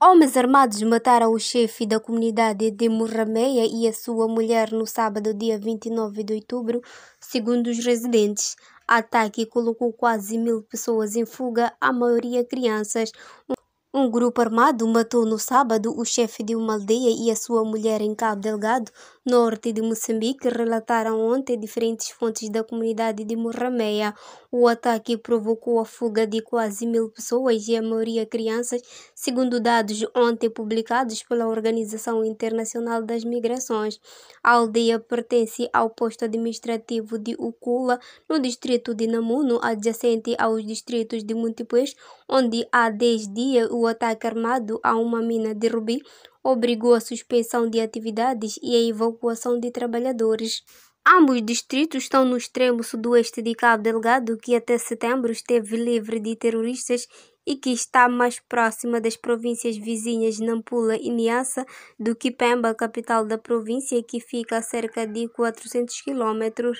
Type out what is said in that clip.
Homens armados mataram o chefe da comunidade de Murrameia e a sua mulher no sábado, dia 29 de outubro, segundo os residentes. Ataque colocou quase mil pessoas em fuga, a maioria crianças. Um grupo armado matou no sábado o chefe de uma aldeia e a sua mulher em Cabo Delgado, norte de Moçambique, relataram ontem diferentes fontes da comunidade de Morrameia. O ataque provocou a fuga de quase mil pessoas e a maioria crianças, segundo dados ontem publicados pela Organização Internacional das Migrações. A aldeia pertence ao posto administrativo de Ucula, no distrito de Namuno, adjacente aos distritos de Montipuês, onde há 10 dias o ataque armado a uma mina de rubi obrigou a suspensão de atividades e a evacuação de trabalhadores. Ambos distritos estão no extremo sudoeste de Cabo Delgado, que até setembro esteve livre de terroristas e que está mais próxima das províncias vizinhas Nampula e Niassa do que Pemba, capital da província, que fica a cerca de 400 quilômetros.